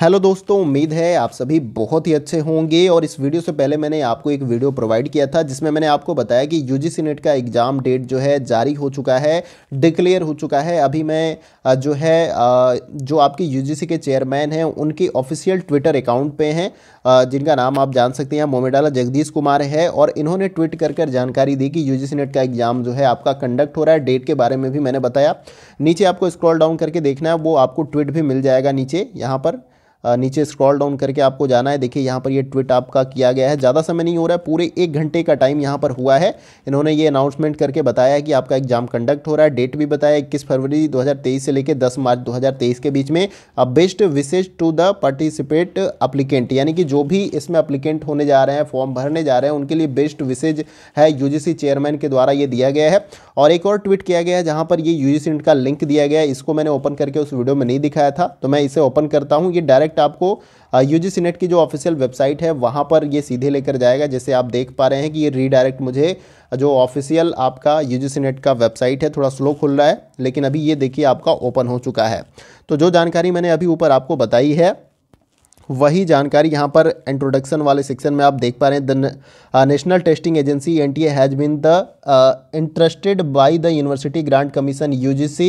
hello दोस्तों उम्मीद है आप सभी बहुत ही अच्छे होंगे और इस वीडियो से पहले मैंने आपको एक वीडियो प्रोवाइड किया था जिसमें मैंने आपको बताया कि यू नेट का एग्ज़ाम डेट जो है जारी हो चुका है डिक्लेयर हो चुका है अभी मैं जो है जो आपके यू के चेयरमैन हैं उनके ऑफिशियल ट्विटर अकाउंट पे हैं जिनका नाम आप जान सकते हैं मोमेडाला जगदीश कुमार है और इन्होंने ट्वीट कर कर जानकारी दी कि यू नेट का एग्ज़ाम जो है आपका कंडक्ट हो रहा है डेट के बारे में भी मैंने बताया नीचे आपको स्क्रॉल डाउन करके देखना है वो आपको ट्वीट भी मिल जाएगा नीचे यहाँ पर नीचे स्क्रॉल डाउन करके आपको जाना है देखिए यहाँ पर ये ट्वीट आपका किया गया है ज़्यादा समय नहीं हो रहा है पूरे एक घंटे का टाइम यहाँ पर हुआ है इन्होंने ये अनाउंसमेंट करके बताया कि आपका एग्जाम कंडक्ट हो रहा है डेट भी बताया इक्कीस फरवरी दो से लेकर दस मार्च दो के बीच में अब best wishes to the participate applicant यानी कि जो भी इसमें अप्लीकेंट होने जा रहे हैं फॉर्म भरने जा रहे हैं उनके लिए बेस्ट विशेज है यूजीसी चेयरमैन के द्वारा ये दिया गया है और एक और ट्वीट किया गया है जहां पर ये यूजीसी का लिंक दिया गया है इसको मैंने ओपन करके उस वीडियो में नहीं दिखाया था तो मैं इसे ओपन करता हूँ ये डायरेक्ट इनफैक्ट आपको यू जी सीनेट की जो ऑफिशियल वेबसाइट है वहाँ पर ये सीधे लेकर जाएगा जैसे आप देख पा रहे हैं कि ये रीडायरेक्ट मुझे जो ऑफिशियल आपका यू जी सीनेट का वेबसाइट है थोड़ा स्लो खुल रहा है लेकिन अभी ये देखिए आपका ओपन हो चुका है तो जो जानकारी मैंने अभी ऊपर आपको बताई है वही जानकारी यहाँ पर इंट्रोडक्शन वाले सेक्शन में आप देख पा रहे हैं the national testing agency N T A has been the interested by the university grant commission U G C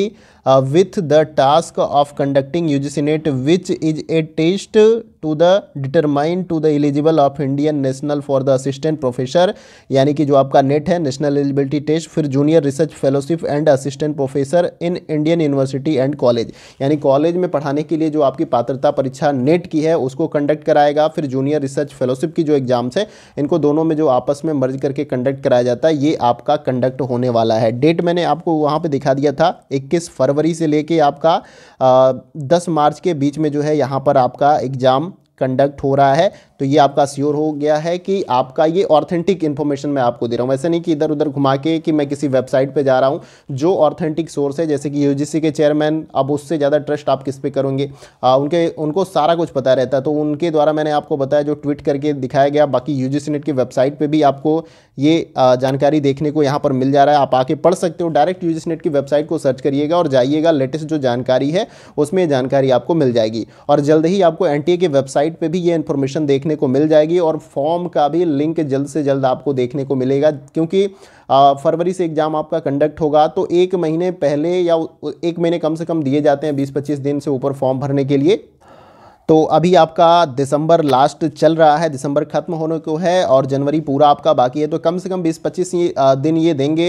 with the task of conducting U G C NET which is a test to the determine to the eligible of Indian national for the assistant professor यानी कि जो आपका NET e है national eligibility test फिर junior research fellowship and assistant professor in Indian university and college यानी college में पढ़ाने के लिए जो आपकी पात्रता परीक्षा नेट e की है उसको कंडक्ट कराएगा फिर जूनियर रिसर्च फेलोशिप की जो एग्ज़ाम्स है इनको दोनों में जो आपस में मर्ज करके कंडक्ट कराया जाता है ये आपका कंडक्ट होने वाला है डेट मैंने आपको वहाँ पर दिखा दिया था इक्कीस फरवरी से लेके आपका दस मार्च के बीच में जो है यहाँ पर आपका एग्ज़ाम कंडक्ट हो रहा है तो ये आपका श्योर हो गया है कि आपका ये ऑथेंटिक इन्फॉर्मेशन मैं आपको दे रहा हूँ ऐसे नहीं कि इधर उधर घुमा के कि मैं किसी वेबसाइट पे जा रहा हूँ जो ऑथेंटिक सोर्स है जैसे कि यूजीसी के चेयरमैन अब उससे ज़्यादा ट्रस्ट आप किस पे करोगे आ, उनके उनको सारा कुछ पता रहता है तो उनके द्वारा मैंने आपको बताया जो ट्वीट करके दिखाया गया बाकी यू नेट की वेबसाइट पर भी आपको ये जानकारी देखने को यहाँ पर मिल जा रहा है आप आके पढ़ सकते हो डायरेक्ट यू नेट की वेबसाइट को सर्च करिएगा और जाइएगा लेटेस्ट जो जानकारी है उसमें जानकारी आपको मिल जाएगी और जल्द ही आपको एन की वेबसाइट पर भी ये इन्फॉर्मेशन देख देखने को मिल जाएगी और फॉर्म का भी लिंक जल्द से जल्द आपको देखने को मिलेगा क्योंकि फरवरी से एग्ज़ाम आपका कंडक्ट होगा तो एक महीने पहले या एक महीने कम से कम दिए जाते हैं बीस पच्चीस दिन से ऊपर फॉर्म भरने के लिए तो अभी आपका दिसंबर लास्ट चल रहा है दिसंबर ख़त्म होने को है और जनवरी पूरा आपका बाकी है तो कम से कम 20-25 दिन ये देंगे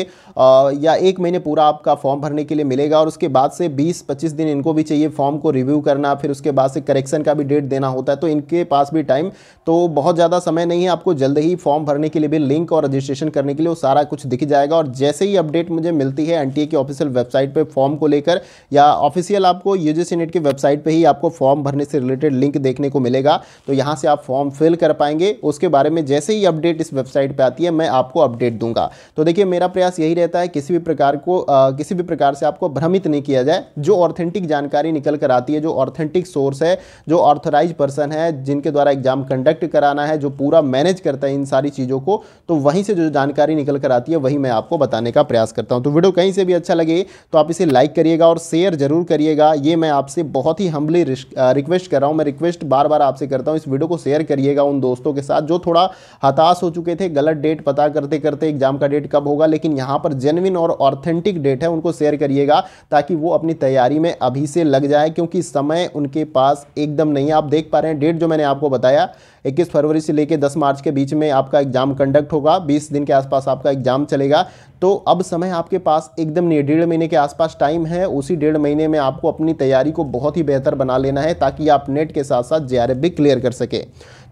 या एक महीने पूरा आपका फॉर्म भरने के लिए मिलेगा और उसके बाद से 20-25 दिन इनको भी चाहिए फॉर्म को रिव्यू करना फिर उसके बाद से करेक्शन का भी डेट देना होता है तो इनके पास भी टाइम तो बहुत ज़्यादा समय नहीं है आपको जल्द ही फॉर्म भरने के लिए भी लिंक और रजिस्ट्रेशन करने के लिए वो सारा कुछ दिख जाएगा और जैसे ही अपडेट मुझे मिलती है एन की ऑफिशियल वेबसाइट पर फॉर्म को लेकर या ऑफिशियल आपको यू की वेबसाइट पर ही आपको फॉर्म भरने से रिलेटेड रिलेटेड लिंक देखने को मिलेगा तो यहाँ से आप फॉर्म फिल कर पाएंगे उसके बारे में जैसे ही अपडेट इस वेबसाइट पर आती है मैं आपको अपडेट दूंगा तो देखिए मेरा प्रयास यही रहता है किसी भी प्रकार को आ, किसी भी प्रकार से आपको भ्रमित नहीं किया जाए जो ऑथेंटिक जानकारी निकल कर आती है जो ऑथेंटिक सोर्स है जो ऑथराइज पर्सन है जिनके द्वारा एग्जाम कंडक्ट कराना है जो पूरा मैनेज करता है इन सारी चीज़ों को तो वहीं से जो जानकारी निकल कर आती है वही मैं आपको बताने का प्रयास करता हूं तो वीडियो कहीं से भी अच्छा लगे तो आप इसे लाइक करिएगा और शेयर जरूर करिएगा ये मैं आपसे बहुत ही हम्बली रिक्वेस्ट कर रहा हूं मैं रिक्वेस्ट बार बार आपसे करता हूँ इस वीडियो को शेयर करिएगा उन दोस्तों के साथ जो थोड़ा हताश हो चुके थे गलत डेट पता करते करते एग्जाम का डेट कब होगा लेकिन यहाँ पर जेनविन और ऑथेंटिक डेट है उनको शेयर करिएगा ताकि वो अपनी तैयारी में अभी से लग जाए क्योंकि समय उनके पास एकदम नहीं आप देख पा रहे हैं डेट जो मैंने आपको बताया 21 फरवरी से लेकर 10 मार्च के बीच में आपका एग्जाम कंडक्ट होगा 20 दिन के आसपास आपका एग्जाम चलेगा तो अब समय आपके पास एकदम नहीं डेढ़ महीने के आसपास टाइम है उसी डेढ़ महीने में आपको अपनी तैयारी को बहुत ही बेहतर बना लेना है ताकि आप नेट अपडेट के साथ साथ जे भी क्लियर कर सके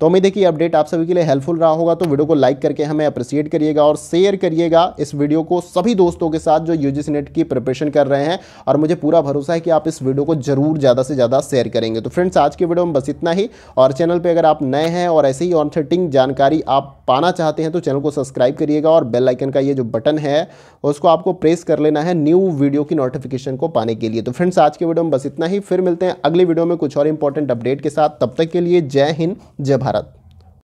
तो उम्मीद है कि अपडेट आप सभी के लिए हेल्पफुल रहा होगा तो वीडियो को लाइक करके हमें अप्रिसिएट करिएगा और शेयर करिएगा इस वीडियो को सभी दोस्तों के साथ जो यूजीसी नेट की प्रिपरेशन कर रहे हैं और मुझे पूरा भरोसा है कि आप इस वीडियो को जरूर ज़्यादा से ज़्यादा शेयर करेंगे तो फ्रेंड्स आज की वीडियो में बस इतना ही और चैनल पर अगर आप नए हैं और ऐसे ही ऑन सेटिंग जानकारी आप पाना चाहते हैं तो चैनल को सब्सक्राइब करिएगा और बेल आइकन का ये जो बटन है उसको आपको प्रेस कर लेना है न्यू वीडियो की नोटिफिकेशन को पाने के लिए तो फ्रेंड्स आज के वीडियो में बस इतना ही फिर मिलते हैं अगली वीडियो में कुछ और इंपॉर्टेंट अपडेट अपडेट के साथ तब तक के लिए जय हिंद जय भारत